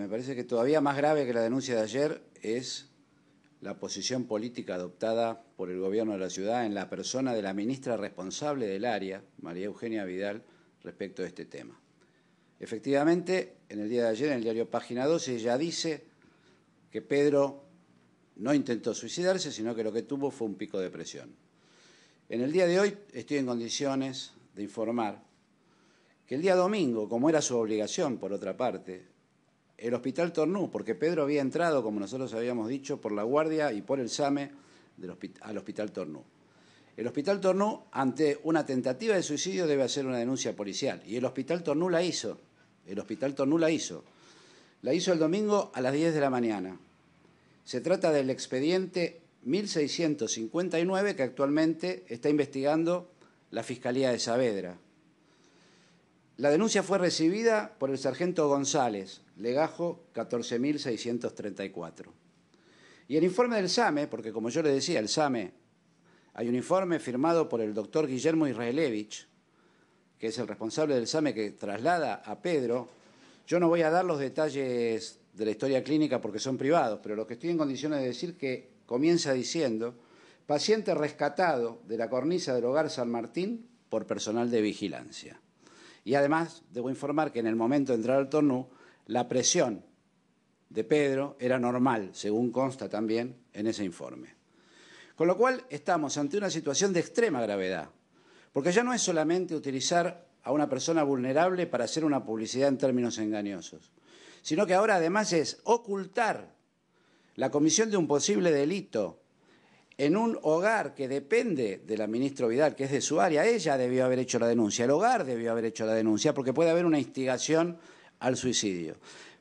Me parece que todavía más grave que la denuncia de ayer es la posición política adoptada por el gobierno de la ciudad en la persona de la ministra responsable del área, María Eugenia Vidal, respecto a este tema. Efectivamente, en el día de ayer, en el diario Página 12, ya dice que Pedro no intentó suicidarse, sino que lo que tuvo fue un pico de presión. En el día de hoy estoy en condiciones de informar que el día domingo, como era su obligación por otra parte, el Hospital Tornú, porque Pedro había entrado, como nosotros habíamos dicho, por la guardia y por el SAME al Hospital Tornú. El Hospital Tornú, ante una tentativa de suicidio, debe hacer una denuncia policial. Y el Hospital Tornú la hizo. El Hospital Tornú la hizo. La hizo el domingo a las 10 de la mañana. Se trata del expediente 1659 que actualmente está investigando la Fiscalía de Saavedra. La denuncia fue recibida por el sargento González, legajo 14.634. Y el informe del SAME, porque como yo le decía, el SAME, hay un informe firmado por el doctor Guillermo Israelevich, que es el responsable del SAME que traslada a Pedro. Yo no voy a dar los detalles de la historia clínica porque son privados, pero lo que estoy en condiciones de decir que comienza diciendo, paciente rescatado de la cornisa del hogar San Martín por personal de vigilancia. Y además, debo informar que en el momento de entrar al Tornú, la presión de Pedro era normal, según consta también en ese informe. Con lo cual, estamos ante una situación de extrema gravedad, porque ya no es solamente utilizar a una persona vulnerable para hacer una publicidad en términos engañosos, sino que ahora además es ocultar la comisión de un posible delito en un hogar que depende de la ministra Vidal, que es de su área, ella debió haber hecho la denuncia, el hogar debió haber hecho la denuncia, porque puede haber una instigación al suicidio.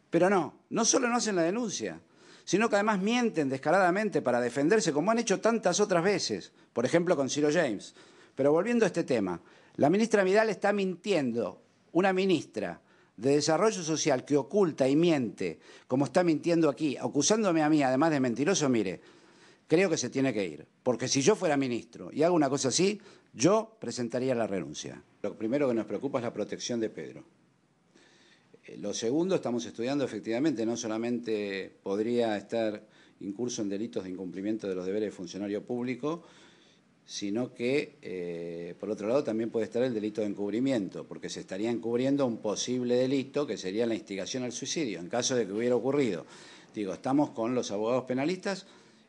Pero no, no solo no hacen la denuncia, sino que además mienten descaradamente para defenderse, como han hecho tantas otras veces, por ejemplo con Ciro James. Pero volviendo a este tema, la ministra Vidal está mintiendo, una ministra de Desarrollo Social que oculta y miente, como está mintiendo aquí, acusándome a mí, además de mentiroso, mire, creo que se tiene que ir. Porque si yo fuera ministro y hago una cosa así, yo presentaría la renuncia. Lo primero que nos preocupa es la protección de Pedro. Eh, lo segundo, estamos estudiando efectivamente, no solamente podría estar incurso en delitos de incumplimiento de los deberes de funcionario público, sino que, eh, por otro lado, también puede estar el delito de encubrimiento, porque se estaría encubriendo un posible delito que sería la instigación al suicidio, en caso de que hubiera ocurrido. Digo, estamos con los abogados penalistas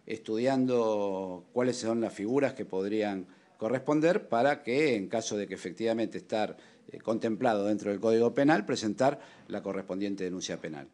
estudiando cuáles son las figuras que podrían corresponder para que, en caso de que efectivamente estar eh, contemplado dentro del Código Penal, presentar la correspondiente denuncia penal.